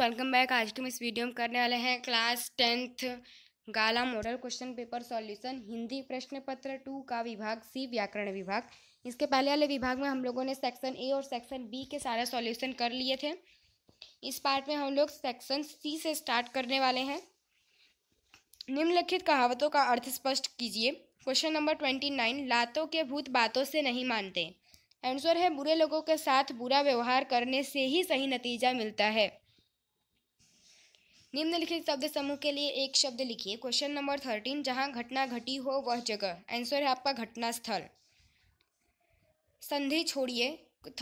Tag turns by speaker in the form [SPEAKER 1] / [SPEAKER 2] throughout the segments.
[SPEAKER 1] welcome back आज के हम इस वीडियो में करने वाले हैं क्लास टेंथ गाला model question paper solution Hindi प्रश्न पत्र टू का विभाग सी व्याकरण विभाग इसके पहले वाले विभाग में हम लोगों ने सेक्शन ए और सेक्शन बी के सारे सॉल्यूशन कर लिए थे इस पार्ट में हम लोग सेक्शन सी से स्टार्ट करने वाले हैं निम्नलिखित कहावतों का अर्थ स्पष्ट कीजिए क्वेश्चन नंबर ट्वेंटी नाइन लातों के भूत बातों से नहीं मानते आंसर है बुरे लोगों के साथ बुरा व्यवहार करने से ही सही नतीजा मिलता है निम्नलिखित शब्द समूह के लिए एक शब्द लिखिए क्वेश्चन नंबर थर्टीन जहाँ घटना घटी हो वह जगह आंसर है आपका घटना स्थल संधि छोड़िए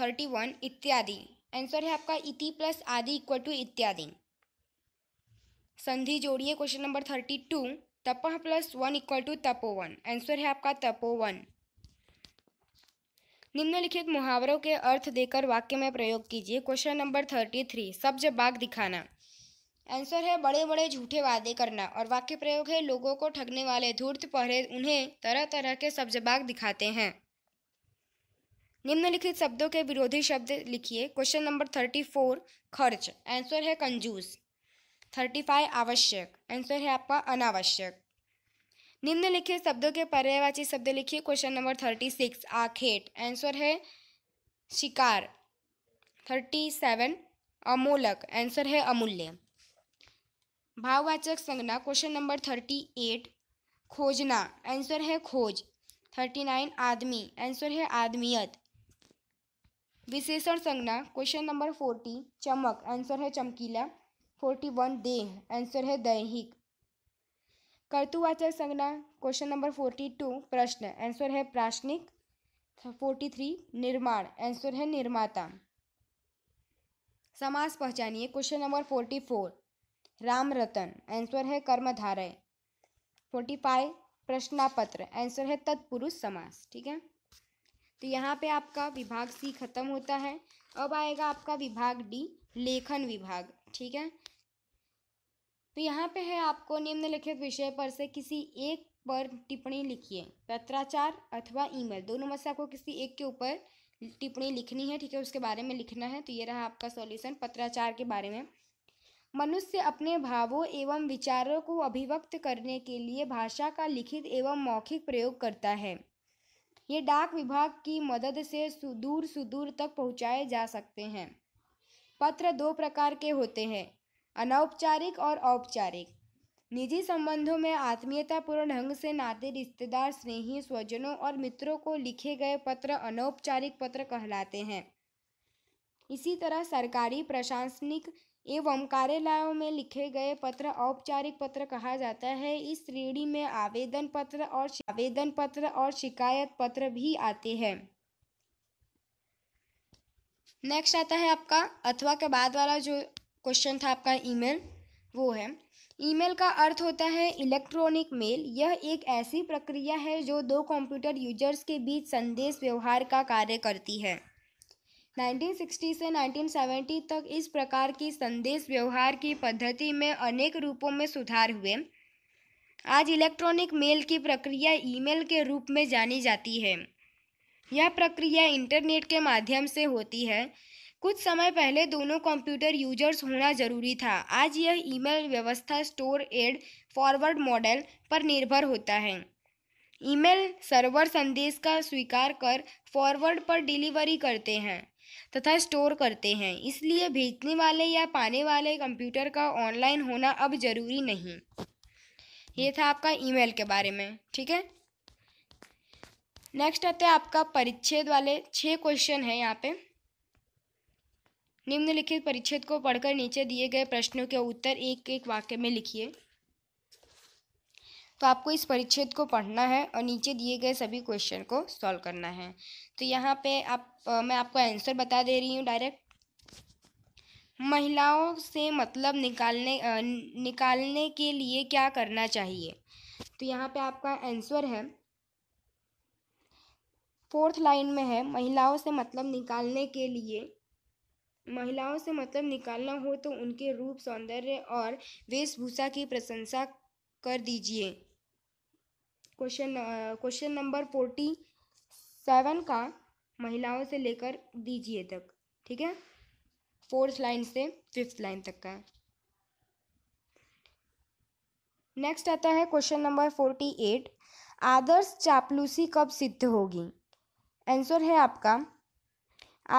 [SPEAKER 1] थर्टी वन इत्यादि आंसर है आपका इति प्लस आदि इक्वल टू इत्यादि संधि जोड़िए क्वेश्चन नंबर थर्टी टू तपह प्लस वन इक्वल टू तपो वन आंसर है आपका तपोवन निम्नलिखित मुहावरों के अर्थ देकर वाक्य में प्रयोग कीजिए क्वेश्चन नंबर थर्टी थ्री सब्ज बाग दिखाना आंसर है बड़े बड़े झूठे वादे करना और वाक्य प्रयोग है लोगों को ठगने वाले धूर्त पहरे उन्हें तरह तरह के सब्जबाग दिखाते हैं निम्नलिखित शब्दों के विरोधी शब्द लिखिए क्वेश्चन नंबर थर्टी फोर खर्च आंसर है कंजूस थर्टी फाइव आवश्यक आंसर है आपका अनावश्यक निम्नलिखित शब्दों के पर्यायवाची शब्द लिखिए क्वेश्चन नंबर थर्टी सिक्स आखेट आंसर है शिकार थर्टी सेवन अमोलक आंसर है अमूल्य भाववाचक संज्ञा क्वेश्चन नंबर थर्टी एट खोजना आंसर है खोज थर्टी नाइन आदमी आंसर है आदमियत विशेषण संज्ञा क्वेश्चन नंबर फोर्टी चमक आंसर है चमकीला फोर्टी वन देह आंसर है दैहिक कर्तुवाचक संज्ञा क्वेश्चन नंबर फोर्टी टू प्रश्न आंसर है प्राश्निक फोर्टी थ्री निर्माण आंसर है निर्माता समास पहचानिए क्वेश्चन नंबर फोर्टी फोर राम रतन आंसर है कर्मधारय फोर्टी फाइव प्रश्नापत्र आंसर है तत्पुरुष समास ठीक है तो यहाँ पे आपका विभाग सी खत्म होता है अब आएगा आपका विभाग डी लेखन विभाग ठीक है तो यहाँ पे है आपको निम्नलिखित विषय पर से किसी एक पर टिप्पणी लिखिए पत्राचार अथवा ईमेल दोनों में से आपको किसी एक के ऊपर टिप्पणी लिखनी है ठीक है उसके बारे में लिखना है तो ये रहा आपका सॉल्यूशन पत्राचार के बारे में मनुष्य अपने भावों एवं विचारों को अभिव्यक्त करने के लिए भाषा का लिखित एवं मौखिक प्रयोग करता है ये डाक विभाग की मदद से सुदूर सुदूर तक पहुँचाए जा सकते हैं पत्र दो प्रकार के होते हैं अनौपचारिक और औपचारिक निजी संबंधों में आत्मीयतापूर्ण ढंग से नाते रिश्तेदार स्नेही स्वजनों और मित्रों को लिखे गए पत्र अनौपचारिक पत्र कहलाते हैं इसी तरह सरकारी प्रशासनिक एवं कार्यालयों में लिखे गए पत्र औपचारिक पत्र कहा जाता है इस श्रेणी में आवेदन पत्र और आवेदन पत्र और शिकायत पत्र भी आते हैं नेक्स्ट आता है आपका अथवा के बाद वाला जो क्वेश्चन था आपका ईमेल वो है ईमेल का अर्थ होता है इलेक्ट्रॉनिक मेल यह एक ऐसी प्रक्रिया है जो दो कंप्यूटर यूजर्स के बीच संदेश व्यवहार का कार्य करती है 1960 से 1970 तक इस प्रकार की संदेश व्यवहार की पद्धति में अनेक रूपों में सुधार हुए आज इलेक्ट्रॉनिक मेल की प्रक्रिया ईमेल के रूप में जानी जाती है यह प्रक्रिया इंटरनेट के माध्यम से होती है कुछ समय पहले दोनों कंप्यूटर यूजर्स होना जरूरी था आज यह ईमेल व्यवस्था स्टोर एड फॉरवर्ड मॉडल पर निर्भर होता है ईमेल सर्वर संदेश का स्वीकार कर फॉरवर्ड पर डिलीवरी करते हैं तथा स्टोर करते हैं इसलिए भेजने वाले या पाने वाले कंप्यूटर का ऑनलाइन होना अब ज़रूरी नहीं ये था आपका ईमेल के बारे में ठीक है नेक्स्ट आते हैं आपका परिच्छेद वाले छः क्वेश्चन है यहाँ पे निम्नलिखित परिच्छेद को पढ़कर नीचे दिए गए प्रश्नों के उत्तर एक एक वाक्य में लिखिए तो आपको इस परिच्छेद को पढ़ना है और नीचे दिए गए सभी क्वेश्चन को सॉल्व करना है तो यहाँ पे आप आ, मैं आपको आंसर बता दे रही हूँ डायरेक्ट महिलाओं से मतलब निकालने आ, निकालने के लिए क्या करना चाहिए तो यहाँ पे आपका आंसर है फोर्थ लाइन में है महिलाओं से मतलब निकालने के लिए महिलाओं से मतलब निकालना हो तो उनके रूप सौंदर्य और वेशभूषा की प्रशंसा कर दीजिए question question number forty seven का महिलाओं से लेकर दीजिए तक ठीक है फोर्थ लाइन से फिफ्थ लाइन तक का नेक्स्ट आता है क्वेश्चन नंबर फोर्टी एट आदर्श चापलूसी कब सिद्ध होगी आंसर है आपका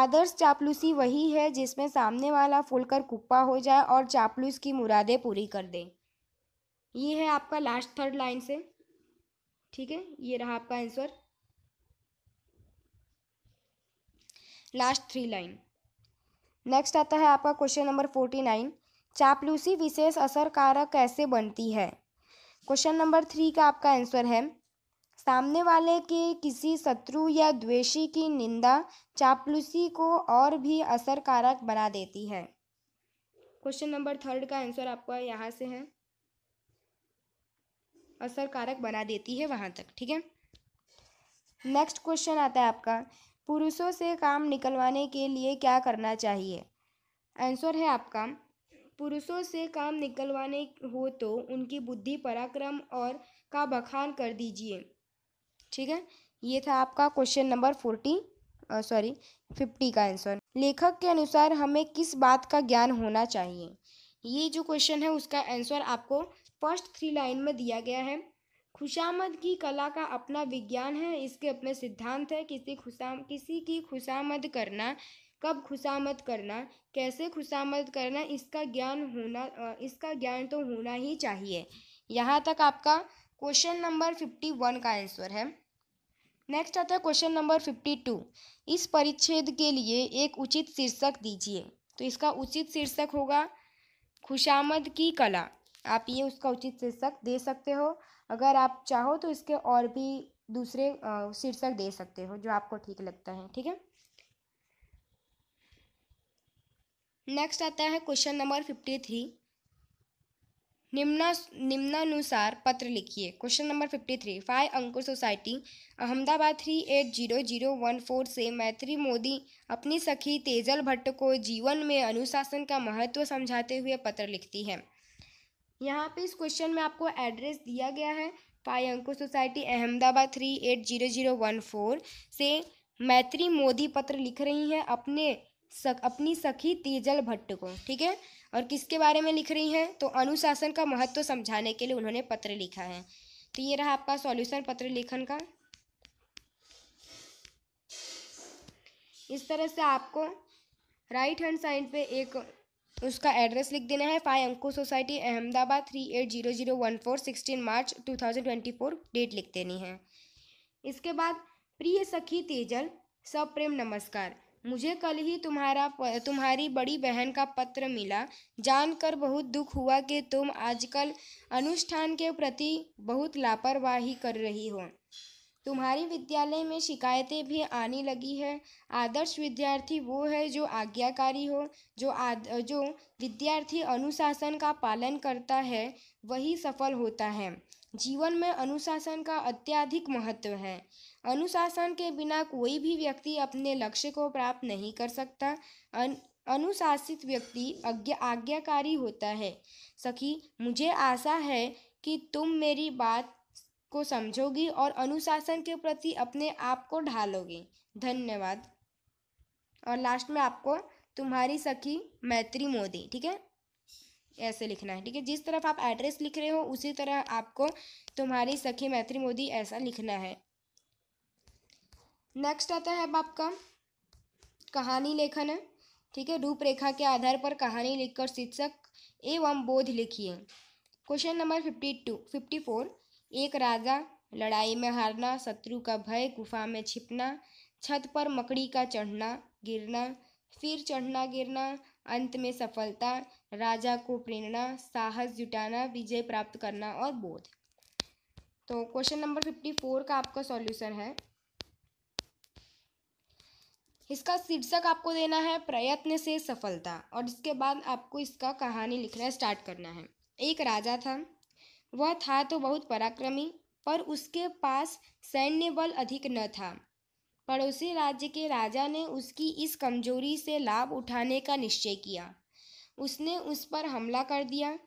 [SPEAKER 1] आदर्श चापलूसी वही है जिसमें सामने वाला फुलकर कुप्पा हो जाए और चापलूस की मुरादें पूरी कर दे ये है आपका लास्ट थर्ड लाइन से ठीक है ये रहा आपका answer last three line next आता है आपका क्वेश्चन नंबर फोर्टी नाइन चापलूसी विशेष असर कारक कैसे बनती है क्वेश्चन नंबर थ्री का आपका आंसर है सामने वाले के किसी शत्रु या द्वेषी की निंदा चापलूसी को और भी असर कारक बना देती है क्वेश्चन नंबर थर्ड का आंसर आपका यहाँ से है असरकारक बना देती है वहाँ तक ठीक है नेक्स्ट क्वेश्चन आता है आपका पुरुषों से काम निकलवाने के लिए क्या करना चाहिए आंसर है आपका पुरुषों से काम निकलवाने हो तो उनकी बुद्धि पराक्रम और का बखान कर दीजिए ठीक है ये था आपका question number forty sorry fifty का आंसर लेखक के अनुसार हमें किस बात का ज्ञान होना चाहिए ये जो क्वेश्चन है उसका आंसर आपको फर्स्ट थ्री लाइन में दिया गया है खुशामद की कला का अपना विज्ञान है इसके अपने सिद्धांत है किसी खुशा किसी की खुशामद करना कब खुशामद करना कैसे खुशामद करना इसका ज्ञान होना इसका ज्ञान तो होना ही चाहिए यहाँ तक आपका क्वेश्चन नंबर फिफ्टी वन का आंसर है नेक्स्ट आता है क्वेश्चन नंबर फिफ्टी टू इस परिच्छेद के लिए एक उचित शीर्षक दीजिए तो इसका उचित शीर्षक होगा खुशामद की कला आप ये उसका उचित शीर्षक दे सकते हो अगर आप चाहो तो इसके और भी दूसरे शीर्षक दे सकते हो जो आपको ठीक लगता है ठीक है नेक्स्ट आता है क्वेश्चन नंबर फिफ्टी थ्री निम्ना निम्नानुसार पत्र लिखिए question number fifty three five Ankur society Ahmedabad three eight zero zero one four से मैत्री मोदी अपनी सखी तेजल भट्ट को जीवन में अनुशासन का महत्व समझाते हुए पत्र लिखती है यहाँ पे इस क्वेश्चन में आपको एड्रेस दिया गया है Ankur society Ahmedabad three eight zero zero one four से मैत्री मोदी पत्र लिख रही हैं अपने सक, अपनी सखी तेजल भट्ट को ठीक है और किसके बारे में लिख रही हैं तो अनुशासन का महत्व समझाने के लिए उन्होंने पत्र लिखा है तो ये रहा आपका सॉल्यूशन पत्र लेखन का इस तरह से आपको राइट हैंड साइड पे एक उसका एड्रेस लिख देना है फाइव अंको society Ahmedabad three eight zero zero one four sixteen March two thousand twenty four date लिख देनी है इसके बाद प्रिय सखी तेजल सब प्रेम नमस्कार मुझे कल ही तुम्हारा तुम्हारी बड़ी बहन का पत्र मिला जानकर बहुत दुख हुआ कि तुम आजकल अनुष्ठान के प्रति बहुत लापरवाही कर रही हो तुम्हारे विद्यालय में शिकायतें भी आने लगी है आदर्श विद्यार्थी वो है जो आज्ञाकारी हो जो आद जो विद्यार्थी अनुशासन का पालन करता है वही सफल होता है जीवन में अनुशासन का अत्याधिक महत्व है अनुशासन के बिना कोई भी व्यक्ति अपने लक्ष्य को प्राप्त नहीं कर सकता अन, अनुशासित व्यक्ति आज्ञाकारी होता है सखी मुझे आशा है कि तुम मेरी बात को समझोगी और अनुशासन के प्रति अपने आप को ढालोगी धन्यवाद और लास्ट में आपको तुम्हारी सखी मैत्री मोदी ठीक है ऐसे लिखना है ठीक है जिस तरफ आप एड्रेस लिख रहे हो उसी तरह आपको तुम्हारी सखी मैत्री मोदी ऐसा लिखना है नेक्स्ट आता है अब आपका कहानी लेखन है ठीक है रूपरेखा के आधार पर कहानी लिखकर शीर्षक एवं बोध लिखिए question number fifty two fifty four एक राजा लड़ाई में हारना शत्रु का भय गुफा में छिपना छत पर मकड़ी का चढ़ना गिरना फिर चढ़ना गिरना अंत में सफलता राजा को प्रेरणा साहस जुटाना विजय प्राप्त करना और बोध तो क्वेश्चन नंबर फिफ्टी फोर का आपका सॉल्यूशन है इसका शीर्षक आपको देना है प्रयत्न से सफलता और इसके बाद आपको इसका कहानी लिखना स्टार्ट करना है एक राजा था वह था तो बहुत पराक्रमी पर उसके पास सैन्य बल अधिक न था पड़ोसी राज्य के राजा ने उसकी इस कमजोरी से लाभ उठाने का निश्चय किया उसने उस पर हमला कर दिया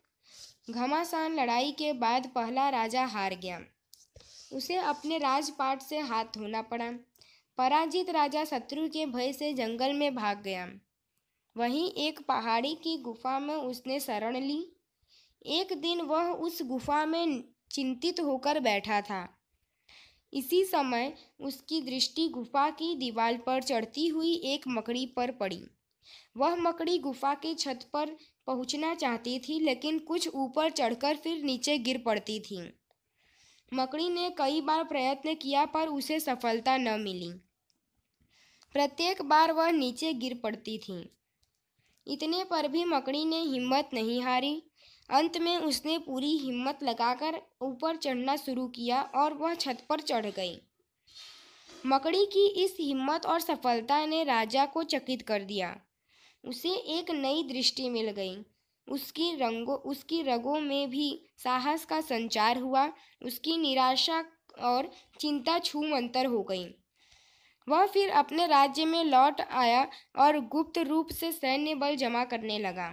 [SPEAKER 1] घमासान लड़ाई के बाद पहला राजा हार गया उसे अपने राजपाट से हाथ धोना पड़ा पराजित राजा शत्रु के भय से जंगल में भाग गया वहीं एक पहाड़ी की गुफा में उसने शरण ली एक दिन वह उस गुफा में चिंतित होकर बैठा था इसी समय उसकी दृष्टि गुफा की दीवार पर चढ़ती हुई एक मकड़ी पर पड़ी वह मकड़ी गुफा के छत पर पहुंचना चाहती थी लेकिन कुछ ऊपर चढ़कर फिर नीचे गिर पड़ती थी मकड़ी ने कई बार प्रयत्न किया पर उसे सफलता न मिली प्रत्येक बार वह नीचे गिर पड़ती थी इतने पर भी मकड़ी ने हिम्मत नहीं हारी अंत में उसने पूरी हिम्मत लगाकर ऊपर चढ़ना शुरू किया और वह छत पर चढ़ गई मकड़ी की इस हिम्मत और सफलता ने राजा को चकित कर दिया उसे एक नई दृष्टि मिल गई उसकी रंगों उसकी रगों में भी साहस का संचार हुआ उसकी निराशा और चिंता अंतर हो गई वह फिर अपने राज्य में लौट आया और गुप्त रूप से सैन्य बल जमा करने लगा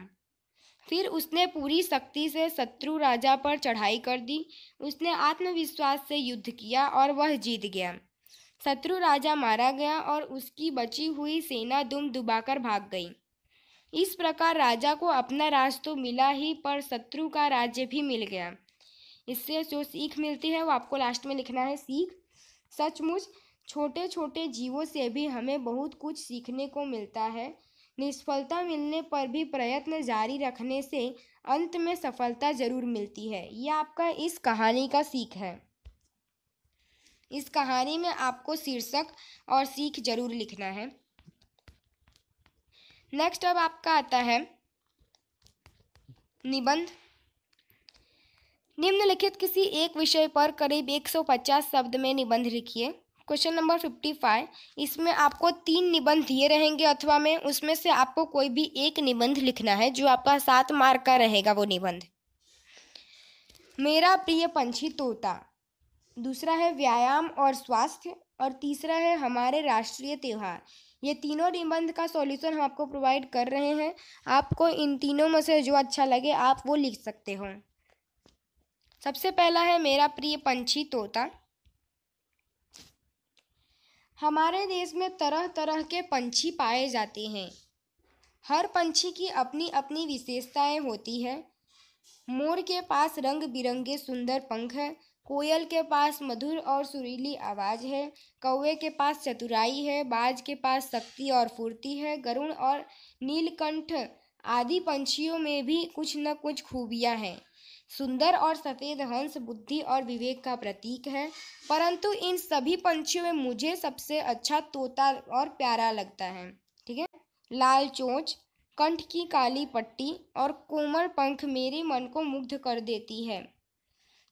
[SPEAKER 1] फिर उसने पूरी शक्ति से शत्रु राजा पर चढ़ाई कर दी उसने आत्मविश्वास से युद्ध किया और वह जीत गया शत्रु राजा मारा गया और उसकी बची हुई सेना दुम दुबाकर भाग गई इस प्रकार राजा को अपना राज तो मिला ही पर शत्रु का राज्य भी मिल गया इससे जो सीख मिलती है वो आपको लास्ट में लिखना है सीख सचमुच छोटे छोटे जीवों से भी हमें बहुत कुछ सीखने को मिलता है निष्फलता मिलने पर भी प्रयत्न जारी रखने से अंत में सफलता जरूर मिलती है यह आपका इस कहानी का सीख है इस कहानी में आपको शीर्षक और सीख जरूर लिखना है नेक्स्ट अब आपका आता है निबंध निम्नलिखित किसी एक विषय पर करीब 150 शब्द में निबंध लिखिए क्वेश्चन नंबर फिफ्टी फाइव इसमें आपको तीन निबंध दिए रहेंगे अथवा में उसमें से आपको कोई भी एक निबंध लिखना है जो आपका सात मार्क का रहेगा वो निबंध मेरा प्रिय पंछी तोता दूसरा है व्यायाम और स्वास्थ्य और तीसरा है हमारे राष्ट्रीय त्यौहार ये तीनों निबंध का सॉल्यूशन हम आपको प्रोवाइड कर रहे हैं आपको इन तीनों में से जो अच्छा लगे आप वो लिख सकते हो सबसे पहला है मेरा प्रिय पंछी तोता हमारे देश में तरह तरह के पंछी पाए जाते हैं हर पंछी की अपनी अपनी विशेषताएं होती है मोर के पास रंग बिरंगे सुंदर पंख है कोयल के पास मधुर और सुरीली आवाज़ है कौवे के पास चतुराई है बाज के पास शक्ति और फुर्ती है गरुण और नीलकंठ आदि पंछियों में भी कुछ न कुछ खूबियाँ हैं सुंदर और सफ़ेद हंस बुद्धि और विवेक का प्रतीक है परंतु इन सभी पंछियों में मुझे सबसे अच्छा तोता और प्यारा लगता है ठीक है लाल चोंच कंठ की काली पट्टी और कोमल पंख मेरे मन को मुग्ध कर देती है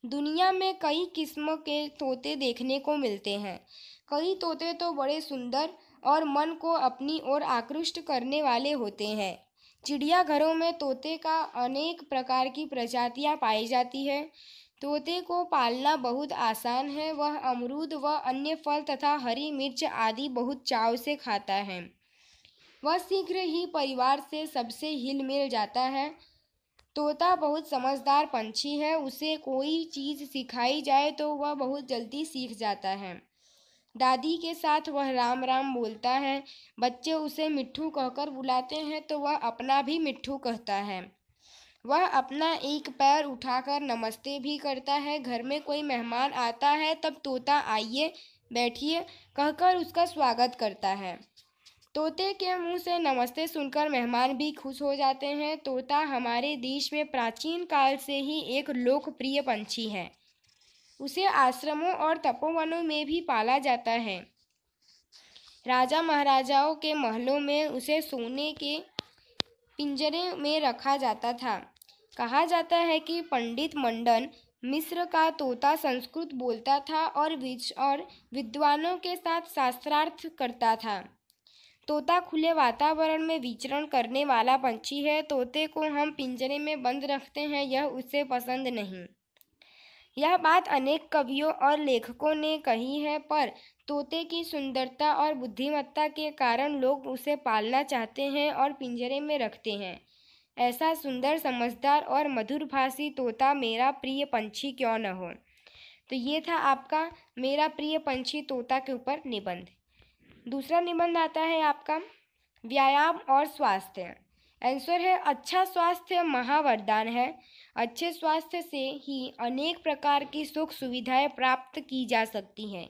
[SPEAKER 1] दुनिया में कई किस्म के तोते देखने को मिलते हैं कई तोते तो बड़े सुंदर और मन को अपनी ओर आकृष्ट करने वाले होते हैं चिड़ियाघरों में तोते का अनेक प्रकार की प्रजातियाँ पाई जाती है तोते को पालना बहुत आसान है वह अमरूद व अन्य फल तथा हरी मिर्च आदि बहुत चाव से खाता है वह शीघ्र ही परिवार से सबसे हिल मिल जाता है तोता बहुत समझदार पंछी है उसे कोई चीज़ सिखाई जाए तो वह बहुत जल्दी सीख जाता है दादी के साथ वह राम राम बोलता है बच्चे उसे मिट्ठू कहकर बुलाते हैं तो वह अपना भी मिट्ठू कहता है वह अपना एक पैर उठाकर नमस्ते भी करता है घर में कोई मेहमान आता है तब तोता आइए बैठिए कहकर उसका स्वागत करता है तोते के मुंह से नमस्ते सुनकर मेहमान भी खुश हो जाते हैं तोता हमारे देश में प्राचीन काल से ही एक लोकप्रिय पंछी है उसे आश्रमों और तपोवनों में भी पाला जाता है राजा महाराजाओं के महलों में उसे सोने के पिंजरे में रखा जाता था कहा जाता है कि पंडित मंडन मिस्र का तोता संस्कृत बोलता था और विच और विद्वानों के साथ शास्त्रार्थ करता था तोता खुले वातावरण में विचरण करने वाला पंछी है तोते को हम पिंजरे में बंद रखते हैं यह उसे पसंद नहीं यह बात अनेक कवियों और लेखकों ने कही है पर तोते की सुंदरता और बुद्धिमत्ता के कारण लोग उसे पालना चाहते हैं और पिंजरे में रखते हैं ऐसा सुंदर समझदार और मधुरभाषी तोता मेरा प्रिय पंछी क्यों न हो तो ये था आपका मेरा प्रिय पंछी तोता के ऊपर निबंध दूसरा निबंध आता है आपका व्यायाम और स्वास्थ्य आंसर है अच्छा स्वास्थ्य महावरदान है अच्छे स्वास्थ्य से ही अनेक प्रकार की सुख सुविधाएं प्राप्त की जा सकती हैं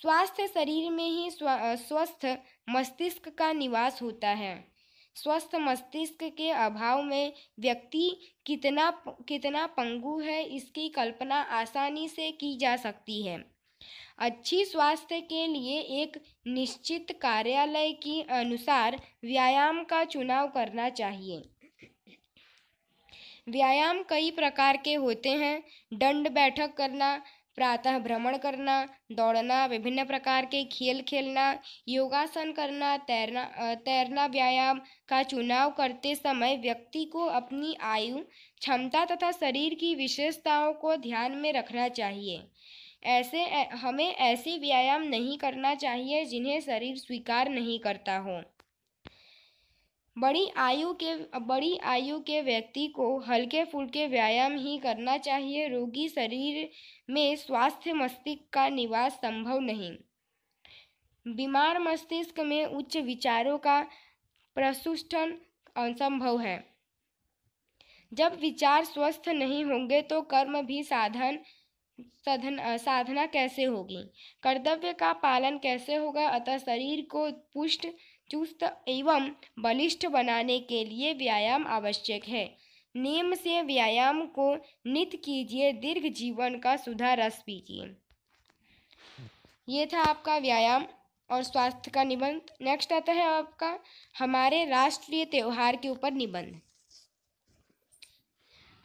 [SPEAKER 1] स्वास्थ्य शरीर में ही स्वस्थ मस्तिष्क का निवास होता है स्वस्थ मस्तिष्क के अभाव में व्यक्ति कितना कितना पंगु है इसकी कल्पना आसानी से की जा सकती है अच्छी स्वास्थ्य के लिए एक निश्चित कार्यालय के अनुसार व्यायाम का चुनाव करना चाहिए व्यायाम कई प्रकार के होते हैं दंड बैठक करना प्रातः भ्रमण करना दौड़ना विभिन्न प्रकार के खेल खेलना योगासन करना तैरना तैरना व्यायाम का चुनाव करते समय व्यक्ति को अपनी आयु क्षमता तथा शरीर की विशेषताओं को ध्यान में रखना चाहिए ऐसे हमें ऐसे व्यायाम नहीं करना चाहिए जिन्हें शरीर स्वीकार नहीं करता हो बड़ी आयु के बड़ी आयु के व्यक्ति को हल्के फुल्के व्यायाम ही करना चाहिए रोगी शरीर में स्वास्थ्य मस्तिष्क का निवास संभव नहीं बीमार मस्तिष्क में उच्च विचारों का प्रसुष्ठन असंभव है जब विचार स्वस्थ नहीं होंगे तो कर्म भी साधन साधन साधना कैसे होगी कर्तव्य का पालन कैसे होगा अतः शरीर को पुष्ट चुस्त एवं बलिष्ठ बनाने के लिए व्यायाम आवश्यक है नियम से व्यायाम को नित कीजिए दीर्घ जीवन का सुधा रस पीजिए ये था आपका व्यायाम और स्वास्थ्य का निबंध नेक्स्ट आता है आपका हमारे राष्ट्रीय त्यौहार के ऊपर निबंध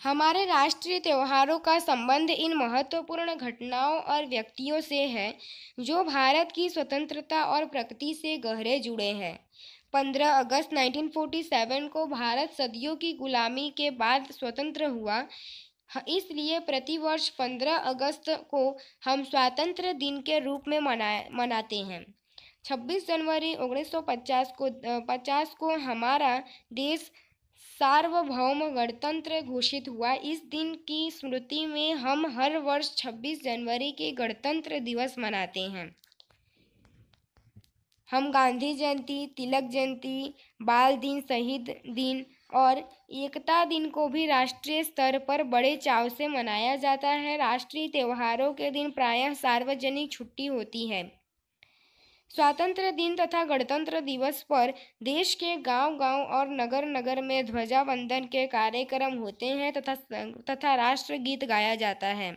[SPEAKER 1] हमारे राष्ट्रीय त्योहारों का संबंध इन महत्वपूर्ण घटनाओं और व्यक्तियों से है जो भारत की स्वतंत्रता और प्रकृति से गहरे जुड़े हैं 15 अगस्त 1947 को भारत सदियों की गुलामी के बाद स्वतंत्र हुआ इसलिए प्रतिवर्ष 15 अगस्त को हम स्वतंत्र दिन के रूप में मना मनाते हैं 26 जनवरी 1950 को 50 को हमारा देश सार्वभौम गणतंत्र घोषित हुआ इस दिन की स्मृति में हम हर वर्ष 26 जनवरी के गणतंत्र दिवस मनाते हैं हम गांधी जयंती तिलक जयंती बाल दिन शहीद दिन और एकता दिन को भी राष्ट्रीय स्तर पर बड़े चाव से मनाया जाता है राष्ट्रीय त्योहारों के दिन प्रायः सार्वजनिक छुट्टी होती है स्वतंत्र दिन तथा गणतंत्र दिवस पर देश के गांव-गांव और नगर-नगर में ध्वजा ध्वजावंदन के कार्यक्रम होते हैं तथा तथा राष्ट्रगीत गाया जाता है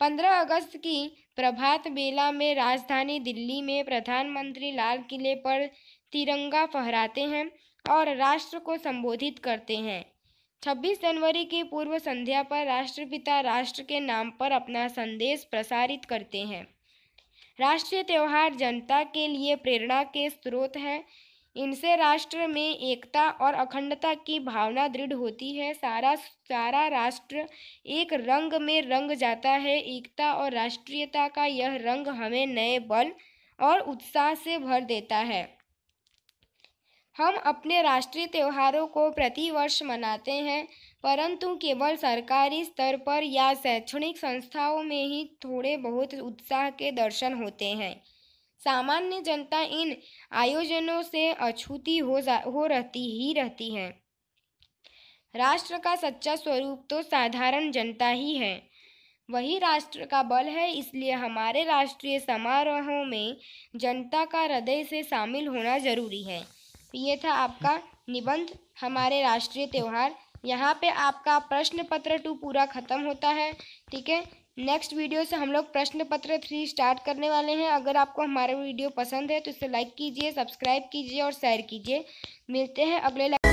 [SPEAKER 1] पंद्रह अगस्त की प्रभात बेला में राजधानी दिल्ली में प्रधानमंत्री लाल किले पर तिरंगा फहराते हैं और राष्ट्र को संबोधित करते हैं 26 जनवरी की पूर्व संध्या पर राष्ट्रपिता राष्ट्र के नाम पर अपना संदेश प्रसारित करते हैं राष्ट्रीय त्यौहार जनता के लिए प्रेरणा के स्रोत है इनसे राष्ट्र में एकता और अखंडता की भावना दृढ़ होती है सारा सारा राष्ट्र एक रंग में रंग जाता है एकता और राष्ट्रीयता का यह रंग हमें नए बल और उत्साह से भर देता है हम अपने राष्ट्रीय त्योहारों को प्रतिवर्ष मनाते हैं परंतु केवल सरकारी स्तर पर या शैक्षणिक संस्थाओं में ही थोड़े बहुत उत्साह के दर्शन होते हैं सामान्य जनता इन आयोजनों से अछूती हो जा हो रहती ही रहती है राष्ट्र का सच्चा स्वरूप तो साधारण जनता ही है वही राष्ट्र का बल है इसलिए हमारे राष्ट्रीय समारोहों में जनता का हृदय से शामिल होना जरूरी है ये था आपका निबंध हमारे राष्ट्रीय त्यौहार यहाँ पे आपका प्रश्न पत्र टू पूरा ख़त्म होता है ठीक है नेक्स्ट वीडियो से हम लोग प्रश्न पत्र थ्री स्टार्ट करने वाले हैं अगर आपको हमारा वीडियो पसंद है तो इसे लाइक कीजिए सब्सक्राइब कीजिए और शेयर कीजिए मिलते हैं अगले